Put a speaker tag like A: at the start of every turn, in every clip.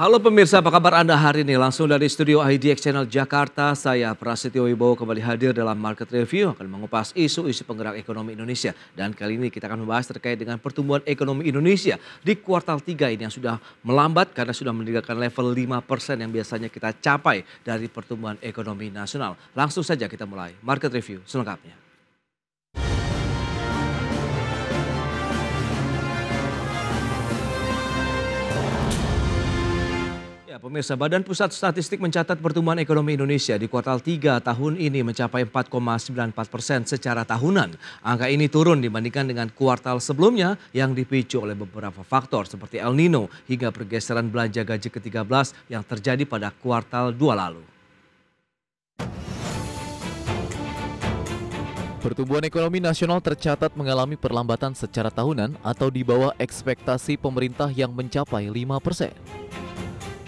A: Halo pemirsa, apa kabar Anda hari ini? Langsung dari studio IDX Channel Jakarta, saya Prasetyo Wibowo kembali hadir dalam Market Review akan mengupas isu-isu penggerak ekonomi Indonesia. Dan kali ini kita akan membahas terkait dengan pertumbuhan ekonomi Indonesia di kuartal 3 ini yang sudah melambat karena sudah meninggalkan level 5% yang biasanya kita capai dari pertumbuhan ekonomi nasional. Langsung saja kita mulai Market Review selengkapnya. pemirsa, Badan Pusat Statistik mencatat pertumbuhan ekonomi Indonesia di kuartal 3 tahun ini mencapai 4,94 persen secara tahunan. Angka ini turun dibandingkan dengan kuartal sebelumnya yang dipicu oleh beberapa faktor seperti El Nino hingga pergeseran belanja gaji
B: ke-13 yang terjadi pada kuartal 2 lalu. Pertumbuhan ekonomi nasional tercatat mengalami perlambatan secara tahunan atau di bawah ekspektasi pemerintah yang mencapai 5 persen.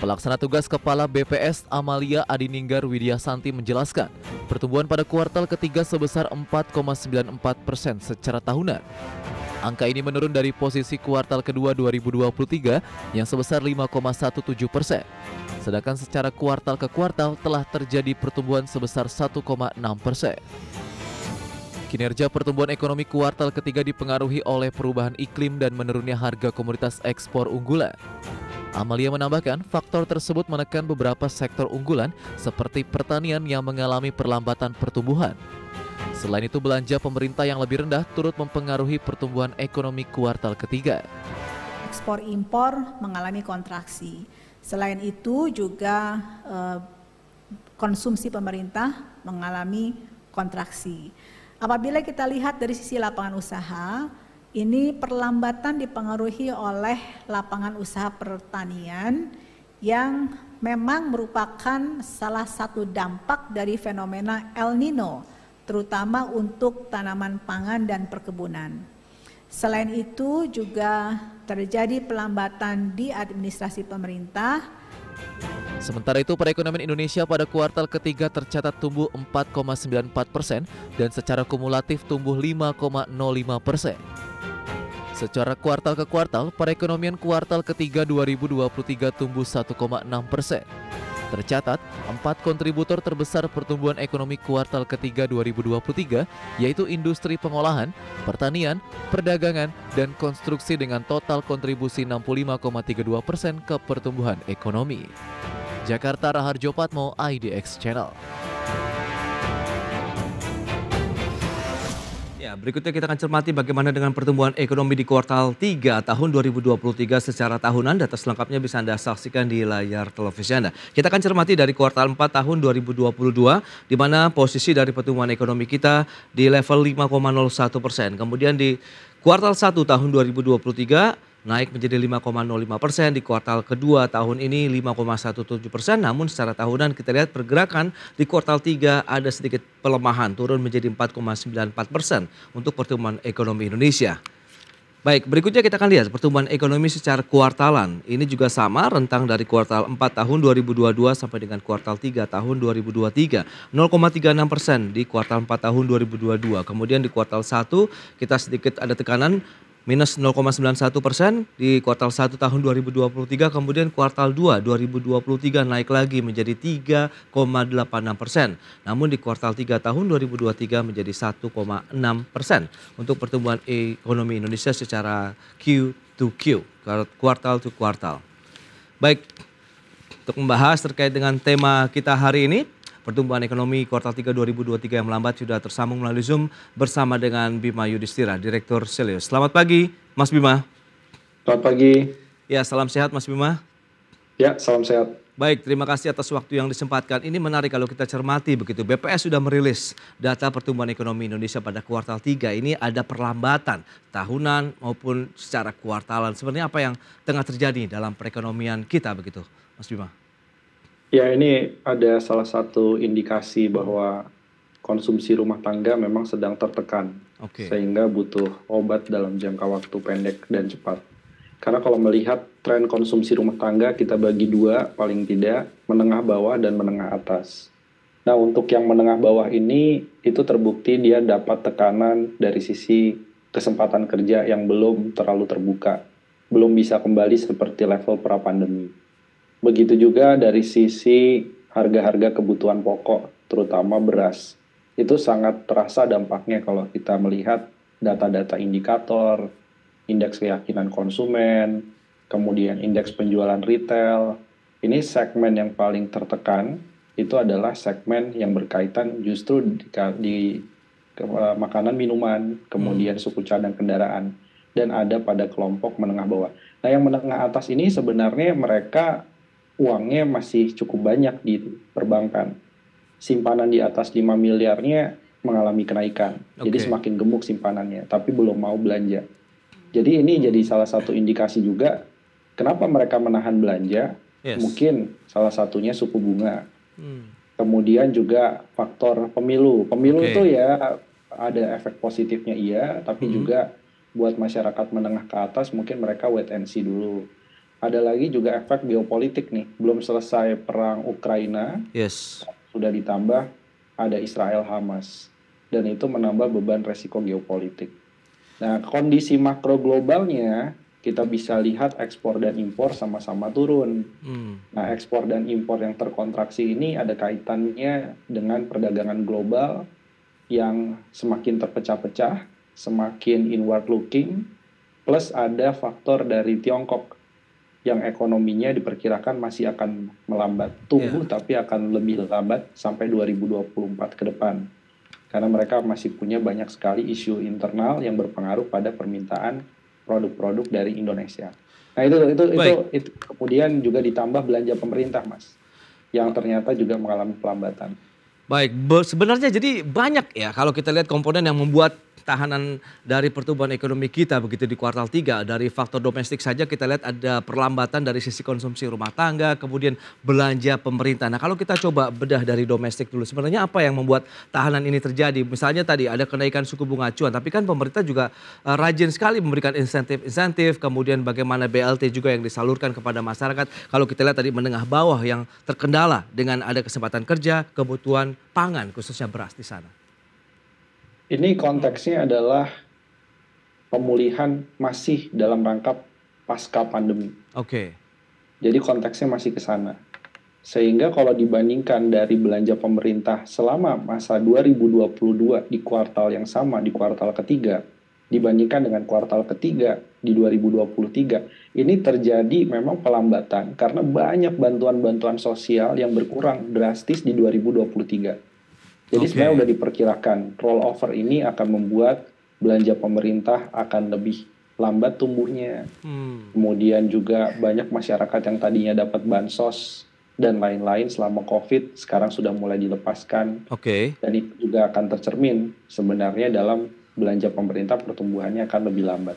B: Pelaksana tugas Kepala BPS Amalia Adininggar Widya Santi menjelaskan, pertumbuhan pada kuartal ketiga sebesar 4,94 persen secara tahunan. Angka ini menurun dari posisi kuartal kedua 2023 yang sebesar 5,17 persen. Sedangkan secara kuartal ke kuartal telah terjadi pertumbuhan sebesar 1,6 persen. Kinerja pertumbuhan ekonomi kuartal ketiga dipengaruhi oleh perubahan iklim dan menurunnya harga komoditas ekspor unggulan. Amalia menambahkan, faktor tersebut menekan beberapa sektor unggulan seperti pertanian yang mengalami perlambatan pertumbuhan. Selain itu, belanja pemerintah yang lebih rendah turut mempengaruhi pertumbuhan ekonomi kuartal ketiga.
C: Ekspor impor mengalami kontraksi. Selain itu juga eh, konsumsi pemerintah mengalami kontraksi. Apabila kita lihat dari sisi lapangan usaha, ini perlambatan dipengaruhi oleh lapangan usaha pertanian yang memang merupakan salah satu dampak dari fenomena El Nino, terutama untuk tanaman pangan dan perkebunan. Selain itu juga terjadi pelambatan di administrasi pemerintah.
B: Sementara itu perekonomian Indonesia pada kuartal ketiga tercatat tumbuh 4,94 persen dan secara kumulatif tumbuh 5,05 persen. Secara kuartal ke kuartal, perekonomian kuartal ketiga 2023 tumbuh 1,6 persen. Tercatat, empat kontributor terbesar pertumbuhan ekonomi kuartal ketiga 2023 yaitu industri pengolahan, pertanian, perdagangan, dan konstruksi dengan total kontribusi 65,32 persen ke pertumbuhan ekonomi. Jakarta Raharjo Patmo, IDX Channel. Iya, berikutnya kita akan cermati bagaimana dengan pertumbuhan ekonomi
A: di kuartal 3 tahun 2023 secara tahunan. Data selengkapnya bisa Anda saksikan di layar televisi Anda. Kita akan cermati dari kuartal 4 tahun 2022, di mana posisi dari pertumbuhan ekonomi kita di level 5,01 persen. Kemudian di kuartal 1 tahun 2023, naik menjadi 5,05 persen di kuartal kedua tahun ini 5,17 persen. Namun secara tahunan kita lihat pergerakan di kuartal tiga ada sedikit pelemahan turun menjadi 4,94 persen untuk pertumbuhan ekonomi Indonesia. Baik, berikutnya kita akan lihat pertumbuhan ekonomi secara kuartalan. Ini juga sama rentang dari kuartal 4 tahun 2022 sampai dengan kuartal 3 tahun 2023. 0,36 persen di kuartal 4 tahun 2022. Kemudian di kuartal 1 kita sedikit ada tekanan minus 0,91 persen di kuartal 1 tahun 2023, kemudian kuartal 2 2023 naik lagi menjadi 3,86 persen. Namun di kuartal 3 tahun 2023 menjadi 1,6 persen untuk pertumbuhan ekonomi Indonesia secara Q to Q, kuartal to kuartal. Baik, untuk membahas terkait dengan tema kita hari ini, pertumbuhan ekonomi kuartal 3 2023 yang melambat sudah tersambung melalui Zoom bersama dengan Bima Yudhistira, Direktur Selius. Selamat pagi, Mas Bima. Selamat pagi. Ya, salam sehat Mas Bima. Ya, salam sehat. Baik, terima kasih atas waktu yang disempatkan. Ini menarik kalau kita cermati begitu. BPS sudah merilis data pertumbuhan ekonomi Indonesia pada kuartal 3. Ini ada perlambatan tahunan maupun secara kuartalan. Sebenarnya apa yang tengah terjadi dalam perekonomian kita begitu, Mas Bima?
C: Ya, ini ada salah satu indikasi bahwa konsumsi rumah tangga memang sedang tertekan. Okay. Sehingga butuh obat dalam jangka waktu pendek dan cepat. Karena kalau melihat tren konsumsi rumah tangga kita bagi dua paling tidak, menengah bawah dan menengah atas. Nah, untuk yang menengah bawah ini itu terbukti dia dapat tekanan dari sisi kesempatan kerja yang belum terlalu terbuka, belum bisa kembali seperti level pra pandemi. Begitu juga dari sisi harga-harga kebutuhan pokok, terutama beras. Itu sangat terasa dampaknya kalau kita melihat data-data indikator, indeks keyakinan konsumen, kemudian indeks penjualan retail. Ini segmen yang paling tertekan itu adalah segmen yang berkaitan justru di, di ke, eh, makanan minuman, kemudian hmm. suku cadang kendaraan dan ada pada kelompok menengah bawah. Nah, yang menengah atas ini sebenarnya mereka uangnya masih cukup banyak di perbankan. Simpanan di atas 5 miliarnya mengalami kenaikan. Okay. Jadi semakin gemuk simpanannya, tapi belum mau belanja. Jadi ini jadi salah satu indikasi juga kenapa mereka menahan belanja. Yes. Mungkin salah satunya suku bunga. Hmm. Kemudian juga faktor pemilu. Pemilu okay. itu ya ada efek positifnya iya, tapi hmm. juga buat masyarakat menengah ke atas mungkin mereka wait and see dulu ada lagi juga efek geopolitik nih. Belum selesai perang Ukraina, yes. sudah ditambah ada Israel Hamas, dan itu menambah beban resiko geopolitik. Nah, kondisi makro globalnya kita bisa lihat ekspor dan impor sama-sama turun. Hmm. Nah, ekspor dan impor yang terkontraksi ini ada kaitannya dengan perdagangan global yang semakin terpecah-pecah, semakin inward looking, plus ada faktor dari Tiongkok yang ekonominya diperkirakan masih akan melambat. Tumbuh yeah. tapi akan lebih lambat sampai 2024 ke depan. Karena mereka masih punya banyak sekali isu internal yang berpengaruh pada permintaan produk-produk dari Indonesia. Nah, itu itu itu, itu kemudian juga ditambah belanja pemerintah, Mas. Yang ternyata juga mengalami pelambatan.
A: Baik, sebenarnya jadi banyak ya kalau kita lihat komponen yang membuat tahanan dari pertumbuhan ekonomi kita begitu di kuartal 3 dari faktor domestik saja kita lihat ada perlambatan dari sisi konsumsi rumah tangga kemudian belanja pemerintah. Nah, kalau kita coba bedah dari domestik dulu sebenarnya apa yang membuat tahanan ini terjadi? Misalnya tadi ada kenaikan suku bunga acuan tapi kan pemerintah juga eh, rajin sekali memberikan insentif-insentif kemudian bagaimana BLT juga yang disalurkan kepada masyarakat. Kalau kita lihat tadi menengah bawah yang terkendala dengan ada kesempatan kerja, kebutuhan pangan khususnya beras di sana.
C: Ini konteksnya adalah pemulihan masih dalam rangka pasca pandemi. Oke. Okay. Jadi konteksnya masih ke sana. Sehingga kalau dibandingkan dari belanja pemerintah selama masa 2022 di kuartal yang sama, di kuartal ketiga, dibandingkan dengan kuartal ketiga di 2023, ini terjadi memang pelambatan karena banyak bantuan-bantuan sosial yang berkurang drastis di 2023 jadi okay. sebenarnya sudah diperkirakan rollover ini akan membuat belanja pemerintah akan lebih lambat tumbuhnya. Hmm. Kemudian juga banyak masyarakat yang tadinya dapat bansos dan lain-lain selama COVID sekarang sudah mulai dilepaskan. Oke. Okay. Dan itu juga akan tercermin sebenarnya dalam belanja pemerintah pertumbuhannya akan lebih lambat.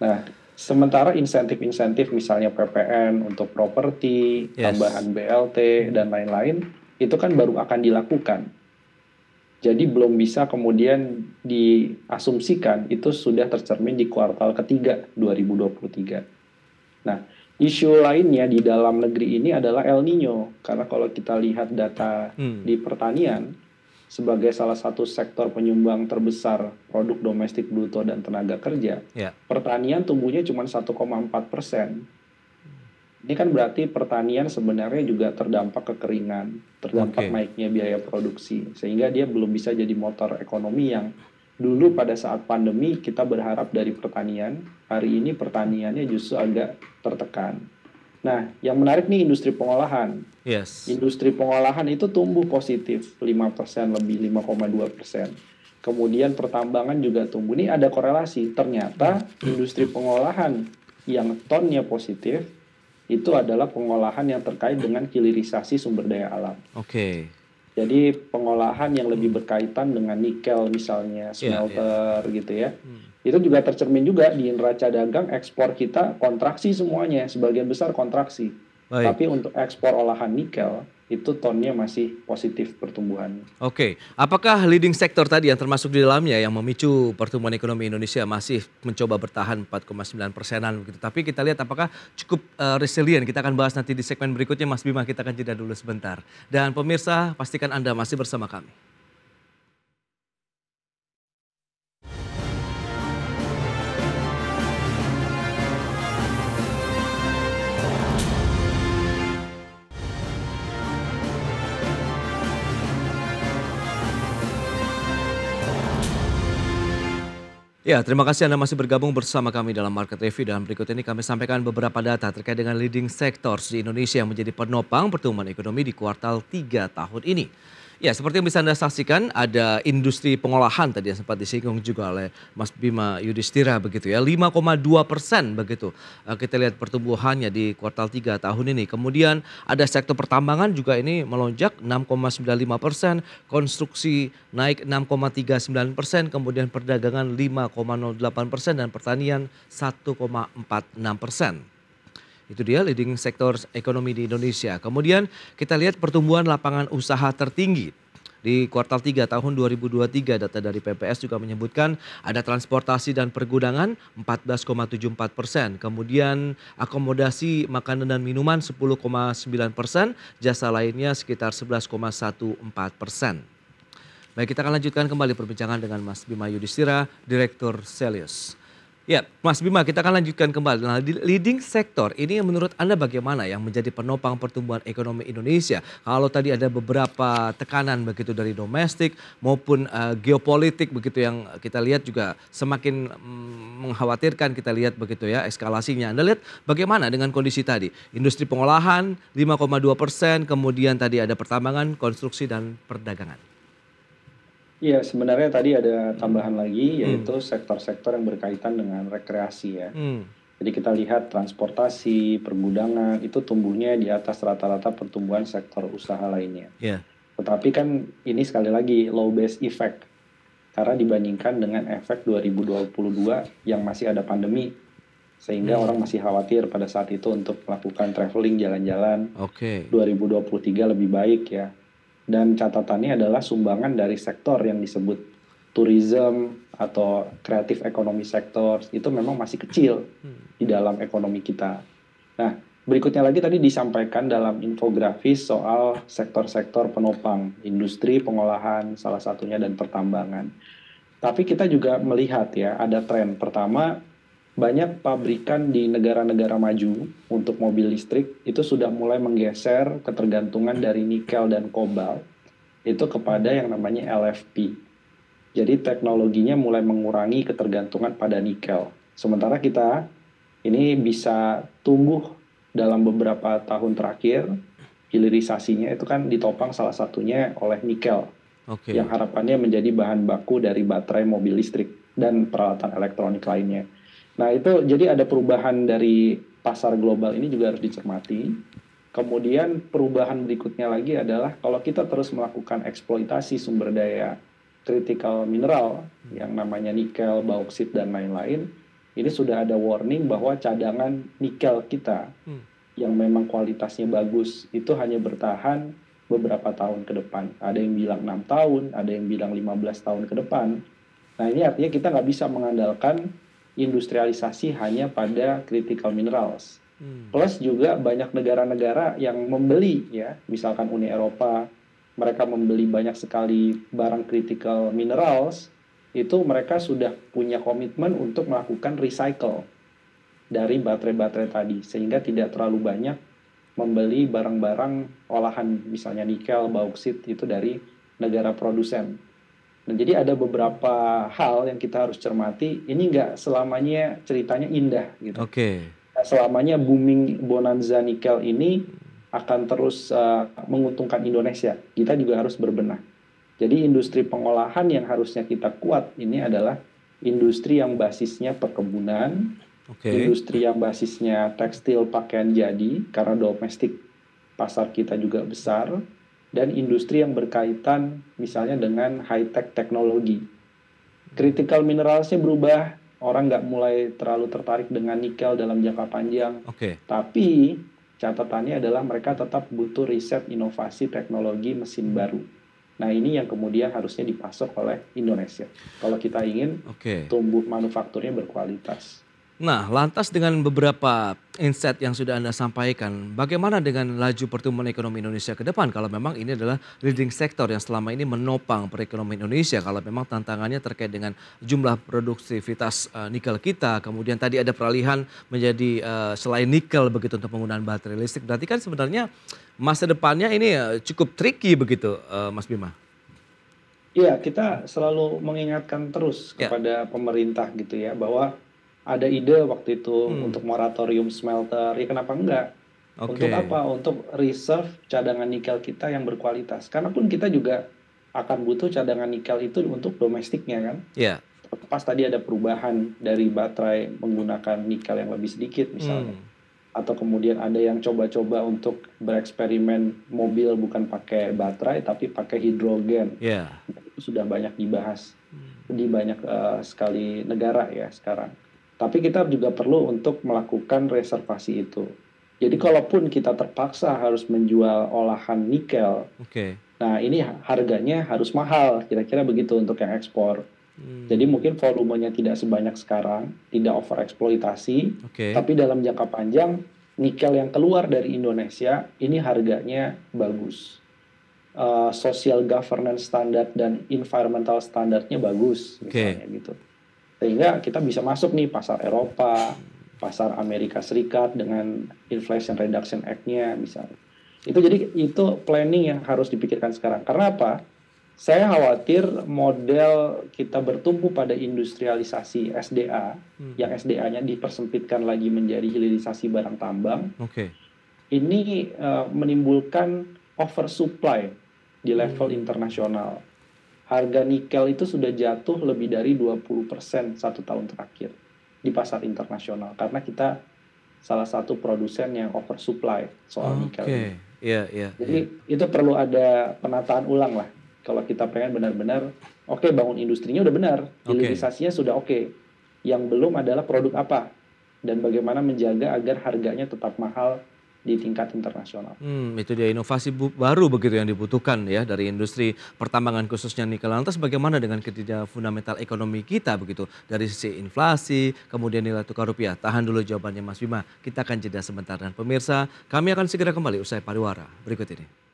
C: Nah, sementara insentif-insentif misalnya PPN untuk properti, yes. tambahan BLT dan lain-lain itu kan baru akan dilakukan jadi belum bisa kemudian diasumsikan itu sudah tercermin di kuartal ketiga 2023. Nah, isu lainnya di dalam negeri ini adalah El Nino karena kalau kita lihat data hmm. di pertanian sebagai salah satu sektor penyumbang terbesar produk domestik bruto dan tenaga kerja, yeah. pertanian tumbuhnya cuma 1,4 persen ini kan berarti pertanian sebenarnya juga terdampak kekeringan, terdampak okay. naiknya biaya produksi, sehingga dia belum bisa jadi motor ekonomi yang dulu pada saat pandemi kita berharap dari pertanian, hari ini pertaniannya justru agak tertekan. Nah, yang menarik nih industri pengolahan. Yes. Industri pengolahan itu tumbuh positif 5% lebih 5,2%. Kemudian pertambangan juga tumbuh. Ini ada korelasi. Ternyata industri pengolahan yang tonnya positif itu adalah pengolahan yang terkait dengan hilirisasi sumber daya alam. Oke. Okay. Jadi pengolahan yang lebih berkaitan dengan nikel misalnya iya, smelter yeah, yeah. gitu ya. Hmm. Itu juga tercermin juga di neraca dagang ekspor kita kontraksi semuanya, sebagian besar kontraksi. Baik. Tapi untuk ekspor olahan nikel itu tonnya masih positif pertumbuhan.
A: Oke, apakah leading sektor tadi yang termasuk di dalamnya yang memicu pertumbuhan ekonomi Indonesia masih mencoba bertahan 4,9 persenan begitu. Tapi kita lihat apakah cukup uh, resilient. Kita akan bahas nanti di segmen berikutnya Mas Bima kita akan jeda dulu sebentar. Dan pemirsa pastikan Anda masih bersama kami. Ya, terima kasih Anda masih bergabung bersama kami dalam Market Review. Dalam berikut ini kami sampaikan beberapa data terkait dengan leading sectors di Indonesia yang menjadi penopang pertumbuhan ekonomi di kuartal 3 tahun ini. Ya, seperti yang bisa Anda saksikan ada industri pengolahan tadi yang sempat disinggung juga oleh Mas Bima Yudhistira begitu ya. 5,2 persen begitu eh, kita lihat pertumbuhannya di kuartal 3 tahun ini. Kemudian ada sektor pertambangan juga ini melonjak 6,95 persen, konstruksi naik 6,39 persen, kemudian perdagangan 5,08 persen dan pertanian 1,46 persen. Itu dia leading sektor ekonomi di Indonesia. Kemudian kita lihat pertumbuhan lapangan usaha tertinggi di kuartal 3 tahun 2023 data dari PPS juga menyebutkan ada transportasi dan pergudangan 14,74 persen. Kemudian akomodasi makanan dan minuman 10,9 persen. Jasa lainnya sekitar 11,14 persen. Baik kita akan lanjutkan kembali perbincangan dengan Mas Bima Yudhistira, Direktur Selius. Ya, Mas Bima, kita akan lanjutkan kembali. Nah, di leading sektor ini menurut Anda bagaimana yang menjadi penopang pertumbuhan ekonomi Indonesia? Kalau tadi ada beberapa tekanan begitu dari domestik maupun uh, geopolitik begitu yang kita lihat juga semakin mm, mengkhawatirkan kita lihat begitu ya eskalasinya. Anda lihat bagaimana dengan kondisi tadi? Industri pengolahan 5,2 persen, kemudian tadi ada pertambangan, konstruksi dan perdagangan.
C: Iya, sebenarnya tadi ada hmm. tambahan lagi hmm. yaitu sektor sektor-sektor yang berkaitan dengan rekreasi ya. Hmm. Jadi kita lihat transportasi, pergudangan itu tumbuhnya di atas rata-rata pertumbuhan sektor usaha lainnya. Yeah. Tetapi kan ini sekali lagi low base effect karena dibandingkan dengan efek 2022 yang masih ada pandemi sehingga hmm. orang masih khawatir pada saat itu untuk melakukan traveling jalan-jalan. Oke. Okay. 2023 lebih baik ya dan catatannya adalah sumbangan dari sektor yang disebut tourism atau kreatif ekonomi sektor itu memang masih kecil hmm. di dalam ekonomi kita. Nah, berikutnya lagi tadi disampaikan dalam infografis soal sektor-sektor penopang industri, pengolahan salah satunya dan pertambangan. Tapi kita juga melihat ya ada tren pertama banyak pabrikan di negara-negara maju untuk mobil listrik itu sudah mulai menggeser ketergantungan dari nikel dan kobal itu kepada yang namanya LFP. Jadi teknologinya mulai mengurangi ketergantungan pada nikel. Sementara kita ini bisa tumbuh dalam beberapa tahun terakhir hilirisasinya itu kan ditopang salah satunya oleh nikel. Okay. Yang harapannya menjadi bahan baku dari baterai mobil listrik dan peralatan elektronik lainnya. Nah itu jadi ada perubahan dari pasar global ini juga harus dicermati. Kemudian perubahan berikutnya lagi adalah kalau kita terus melakukan eksploitasi sumber daya kritikal mineral yang namanya nikel, bauksit dan lain-lain, ini sudah ada warning bahwa cadangan nikel kita hmm. yang memang kualitasnya bagus itu hanya bertahan beberapa tahun ke depan. Ada yang bilang enam tahun, ada yang bilang 15 tahun ke depan. Nah ini artinya kita nggak bisa mengandalkan industrialisasi hanya pada critical minerals. Hmm. Plus juga banyak negara-negara yang membeli ya, misalkan Uni Eropa, mereka membeli banyak sekali barang critical minerals, itu mereka sudah punya komitmen untuk melakukan recycle dari baterai-baterai tadi sehingga tidak terlalu banyak membeli barang-barang olahan misalnya nikel, bauksit itu dari negara produsen. Nah, jadi ada beberapa hal yang kita harus cermati. Ini nggak selamanya ceritanya indah
A: gitu. Oke.
C: Okay. Selamanya booming bonanza nikel ini akan terus uh, menguntungkan Indonesia. Kita juga harus berbenah. Jadi industri pengolahan yang harusnya kita kuat ini adalah industri yang basisnya perkebunan, okay. industri yang basisnya tekstil pakaian jadi karena domestik pasar kita juga besar dan industri yang berkaitan misalnya dengan high-tech teknologi. Critical mineralsnya berubah, orang nggak mulai terlalu tertarik dengan nikel dalam jangka panjang. Oke. Okay. Tapi catatannya adalah mereka tetap butuh riset inovasi teknologi mesin baru. Nah ini yang kemudian harusnya dipasok oleh Indonesia. Kalau kita ingin okay. tumbuh manufakturnya berkualitas.
A: Nah, lantas dengan beberapa insight yang sudah Anda sampaikan, bagaimana dengan laju pertumbuhan ekonomi Indonesia ke depan kalau memang ini adalah leading sektor yang selama ini menopang perekonomian Indonesia kalau memang tantangannya terkait dengan jumlah produktivitas uh, nikel kita, kemudian tadi ada peralihan menjadi uh, selain nikel begitu untuk penggunaan baterai listrik. Berarti kan sebenarnya masa depannya ini eh, cukup tricky begitu uh, Mas Bima.
C: Iya, kita selalu mengingatkan terus ya. kepada ya. pemerintah gitu ya bahwa ada ide waktu itu hmm. untuk moratorium smelter. Ya kenapa enggak?
A: Okay. Untuk apa?
C: Untuk reserve cadangan nikel kita yang berkualitas. Karena pun kita juga akan butuh cadangan nikel itu untuk domestiknya kan.
A: Iya. Yeah.
C: Pas tadi ada perubahan dari baterai menggunakan nikel yang lebih sedikit misalnya. Hmm. Atau kemudian ada yang coba-coba untuk bereksperimen mobil bukan pakai baterai tapi pakai hidrogen. Iya. Yeah. sudah banyak dibahas hmm. di banyak uh, sekali negara ya sekarang. Tapi kita juga perlu untuk melakukan reservasi itu. Jadi kalaupun kita terpaksa harus menjual olahan nikel, okay. nah ini harganya harus mahal, kira-kira begitu untuk yang ekspor. Hmm. Jadi mungkin volumenya tidak sebanyak sekarang, tidak overeksploitasi, okay. tapi dalam jangka panjang nikel yang keluar dari Indonesia ini harganya bagus. Uh, social governance standar dan environmental standarnya bagus, okay. misalnya gitu sehingga kita bisa masuk nih pasar Eropa, pasar Amerika Serikat dengan Inflation Reduction Act-nya misalnya. Itu jadi itu planning yang harus dipikirkan sekarang. Karena apa? Saya khawatir model kita bertumpu pada industrialisasi SDA, hmm. yang SDA-nya dipersempitkan lagi menjadi hilirisasi barang tambang. Oke. Okay. Ini uh, menimbulkan oversupply di level hmm. internasional harga nikel itu sudah jatuh lebih dari 20% satu tahun terakhir di pasar internasional karena kita salah satu produsen yang oversupply soal okay. nikel. Oke, iya, yeah, yeah, Jadi yeah. itu perlu ada penataan ulang lah kalau kita pengen benar-benar oke okay, bangun industrinya udah benar, hilirisasinya okay. sudah oke. Okay. Yang belum adalah produk apa dan bagaimana menjaga agar harganya tetap mahal di tingkat internasional.
A: Hmm, itu dia inovasi baru begitu yang dibutuhkan ya dari industri pertambangan khususnya nikel. Lantas bagaimana dengan ketidak fundamental ekonomi kita begitu dari sisi inflasi, kemudian nilai tukar rupiah. Tahan dulu jawabannya Mas Bima. Kita akan jeda sebentar dan pemirsa, kami akan segera kembali usai pariwara berikut ini.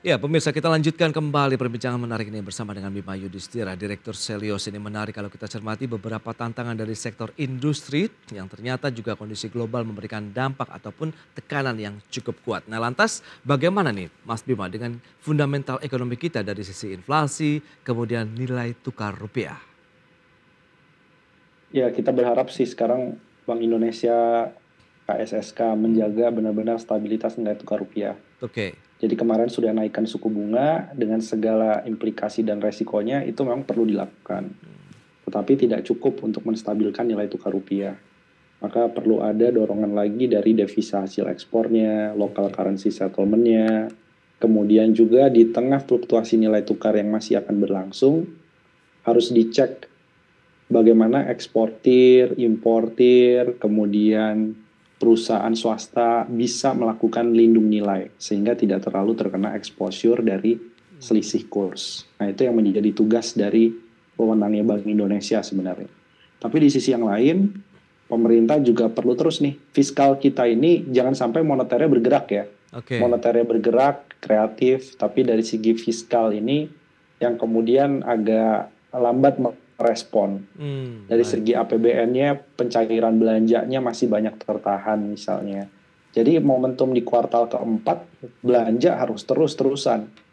A: Ya pemirsa kita lanjutkan kembali perbincangan menarik ini bersama dengan Bima Yudhistira, Direktur Selios. Ini menarik kalau kita cermati beberapa tantangan dari sektor industri yang ternyata juga kondisi global memberikan dampak ataupun tekanan yang cukup kuat. Nah lantas bagaimana nih Mas Bima dengan fundamental ekonomi kita dari sisi inflasi kemudian nilai tukar rupiah?
C: Ya kita berharap sih sekarang Bank Indonesia KSSK menjaga benar-benar stabilitas nilai tukar rupiah. Oke. Okay jadi kemarin sudah naikkan suku bunga dengan segala implikasi dan resikonya itu memang perlu dilakukan. Tetapi tidak cukup untuk menstabilkan nilai tukar rupiah. Maka perlu ada dorongan lagi dari devisa hasil ekspornya, local currency settlementnya, kemudian juga di tengah fluktuasi nilai tukar yang masih akan berlangsung, harus dicek bagaimana eksportir, importir, kemudian perusahaan swasta bisa melakukan lindung nilai sehingga tidak terlalu terkena exposure dari selisih kurs. Nah, itu yang menjadi tugas dari pemenangnya Bank Indonesia sebenarnya. Tapi di sisi yang lain, pemerintah juga perlu terus nih fiskal kita ini jangan sampai moneternya bergerak ya. Okay. Moneternya bergerak, kreatif, tapi dari segi fiskal ini yang kemudian agak lambat respon. Hmm, Dari baik. segi APBN-nya, pencairan belanjanya masih banyak tertahan misalnya. Jadi momentum di kuartal keempat belanja harus terus-terusan.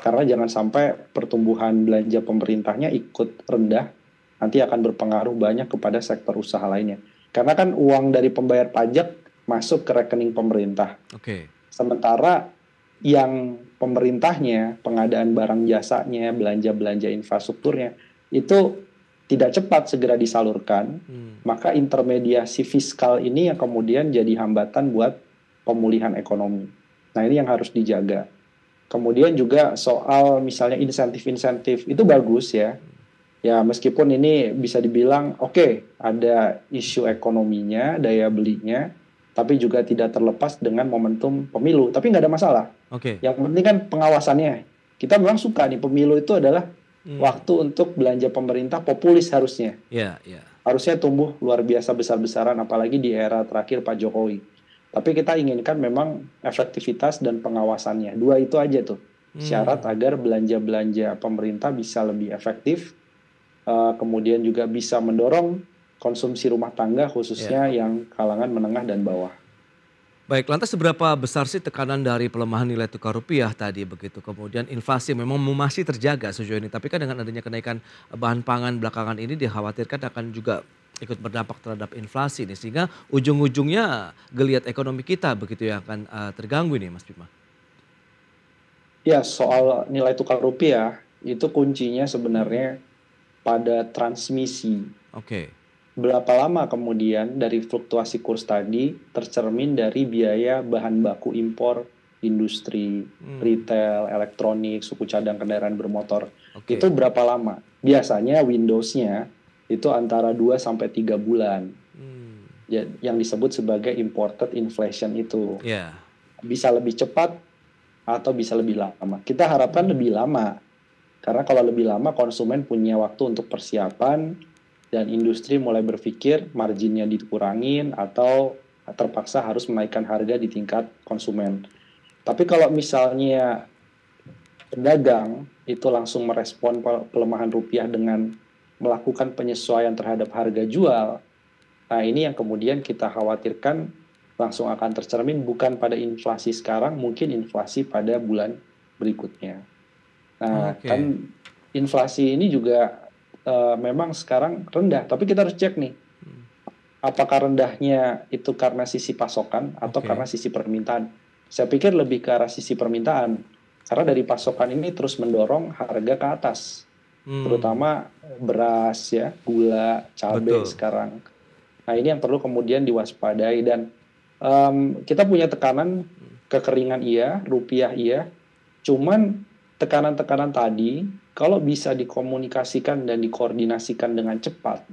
C: Karena jangan sampai pertumbuhan belanja pemerintahnya ikut rendah, nanti akan berpengaruh banyak kepada sektor usaha lainnya. Karena kan uang dari pembayar pajak masuk ke rekening pemerintah. Oke. Okay. Sementara yang pemerintahnya, pengadaan barang jasanya, belanja-belanja infrastrukturnya itu tidak cepat segera disalurkan, hmm. maka intermediasi fiskal ini yang kemudian jadi hambatan buat pemulihan ekonomi. Nah, ini yang harus dijaga. Kemudian juga soal misalnya insentif-insentif itu bagus ya. Ya, meskipun ini bisa dibilang oke, okay, ada isu ekonominya, daya belinya, tapi juga tidak terlepas dengan momentum pemilu. Tapi nggak ada masalah. Oke. Okay. Yang penting kan pengawasannya. Kita memang suka nih pemilu itu adalah hmm. waktu untuk belanja pemerintah populis harusnya. Yeah, yeah. Harusnya tumbuh luar biasa besar-besaran, apalagi di era terakhir Pak Jokowi. Tapi kita inginkan memang efektivitas dan pengawasannya. Dua itu aja tuh hmm. syarat agar belanja-belanja pemerintah bisa lebih efektif. Uh, kemudian juga bisa mendorong konsumsi rumah tangga khususnya yeah. yang kalangan menengah dan bawah.
A: Baik, lantas seberapa besar sih tekanan dari pelemahan nilai tukar rupiah tadi begitu? Kemudian inflasi memang masih terjaga sejauh ini, tapi kan dengan adanya kenaikan bahan pangan belakangan ini dikhawatirkan akan juga ikut berdampak terhadap inflasi nih sehingga ujung-ujungnya geliat ekonomi kita begitu yang akan uh, terganggu nih Mas Bima.
C: Ya, soal nilai tukar rupiah itu kuncinya sebenarnya pada transmisi. Oke. Okay berapa lama kemudian dari fluktuasi kurs tadi tercermin dari biaya bahan baku impor industri, hmm. retail, elektronik, suku cadang kendaraan bermotor. Okay. Itu berapa lama? Biasanya windowsnya itu antara 2 sampai tiga bulan. Hmm. Ya, yang disebut sebagai imported inflation itu. Yeah. Bisa lebih cepat atau bisa lebih lama. Kita harapkan lebih lama. Karena kalau lebih lama konsumen punya waktu untuk persiapan, dan industri mulai berpikir marginnya dikurangin atau terpaksa harus menaikkan harga di tingkat konsumen. Tapi kalau misalnya pedagang itu langsung merespon pelemahan rupiah dengan melakukan penyesuaian terhadap harga jual, nah ini yang kemudian kita khawatirkan langsung akan tercermin bukan pada inflasi sekarang, mungkin inflasi pada bulan berikutnya. Nah, okay. kan inflasi ini juga Eh, memang sekarang rendah, tapi kita harus cek nih apakah rendahnya itu karena sisi pasokan atau okay. karena sisi permintaan. Saya pikir lebih ke arah sisi permintaan karena dari pasokan ini terus mendorong harga ke atas, hmm. terutama beras ya, gula, cabai Betul. sekarang. Nah ini yang perlu kemudian diwaspadai dan um, kita punya tekanan hmm. kekeringan iya, rupiah iya, cuman tekanan-tekanan tadi kalau bisa dikomunikasikan dan dikoordinasikan dengan cepat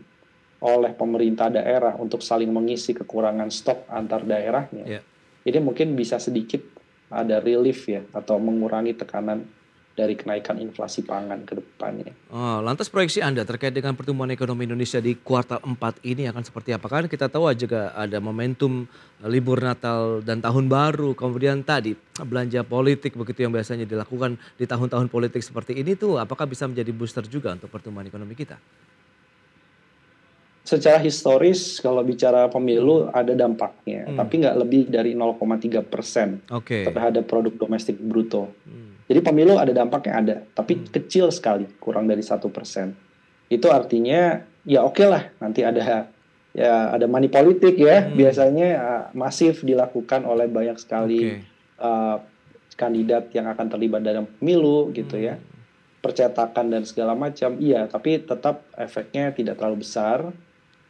C: oleh pemerintah daerah untuk saling mengisi kekurangan stok antar daerahnya, yeah. ini mungkin bisa sedikit ada relief ya atau mengurangi tekanan dari kenaikan inflasi pangan ke depannya.
A: Oh, lantas proyeksi Anda terkait dengan pertumbuhan ekonomi Indonesia di kuartal 4 ini akan seperti apa? Kan kita tahu juga ada momentum eh, libur Natal dan tahun baru, kemudian tadi belanja politik begitu yang biasanya dilakukan di tahun-tahun politik seperti ini tuh apakah bisa menjadi booster juga untuk pertumbuhan ekonomi kita?
C: Secara historis kalau bicara pemilu ada dampaknya, hmm. tapi nggak lebih dari 0,3 persen okay. terhadap produk domestik bruto. Hmm jadi pemilu ada dampaknya ada, tapi hmm. kecil sekali, kurang dari satu persen. Itu artinya ya oke okay lah, nanti ada ya ada money politik ya, hmm. biasanya uh, masif dilakukan oleh banyak sekali okay. uh, eh, kandidat yang akan terlibat dalam pemilu gitu ya. hmm. ya, percetakan dan segala macam. Iya, tapi tetap efeknya tidak terlalu besar.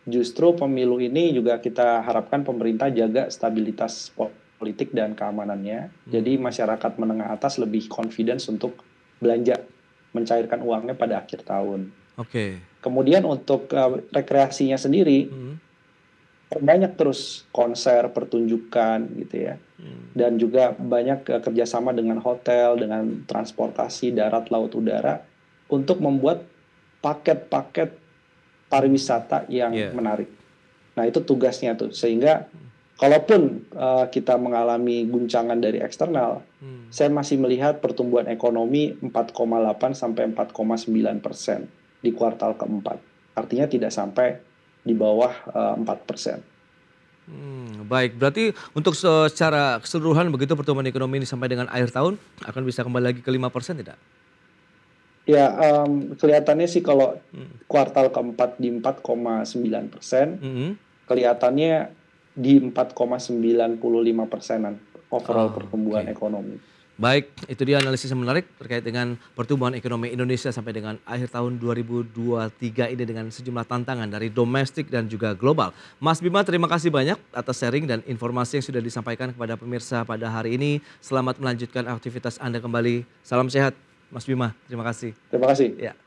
C: Justru pemilu ini juga kita harapkan pemerintah jaga stabilitas politik politik dan keamanannya. Hmm. Jadi masyarakat menengah atas lebih confidence untuk belanja, mencairkan uangnya pada akhir tahun. Oke. Okay. Kemudian untuk uh, rekreasinya sendiri, hmm. banyak terus konser, pertunjukan gitu ya, hmm. dan juga banyak uh, kerjasama dengan hotel, dengan transportasi darat, laut, udara untuk membuat paket-paket pariwisata yang yeah. menarik. Nah itu tugasnya tuh sehingga hmm kalaupun uh, kita mengalami guncangan dari eksternal, hmm. saya masih melihat pertumbuhan ekonomi 4,8 sampai 4,9 persen di kuartal keempat. Artinya tidak sampai di bawah uh, eh, 4 persen.
A: Hmm, baik, berarti untuk secara keseluruhan begitu pertumbuhan ekonomi ini sampai dengan akhir tahun akan bisa kembali lagi ke 5 persen tidak?
C: Ya, um, kelihatannya sih kalau hmm. kuartal keempat di 4,9 persen, hmm. kelihatannya di 4,95 persenan overall oh, pertumbuhan okay. ekonomi.
A: Baik, itu dia analisis yang menarik terkait dengan pertumbuhan ekonomi Indonesia sampai dengan akhir tahun 2023 ini dengan sejumlah tantangan dari domestik dan juga global. Mas Bima, terima kasih banyak atas sharing dan informasi yang sudah disampaikan kepada pemirsa pada hari ini. Selamat melanjutkan aktivitas Anda kembali. Salam sehat, Mas Bima. Terima kasih. Terima kasih. Ya.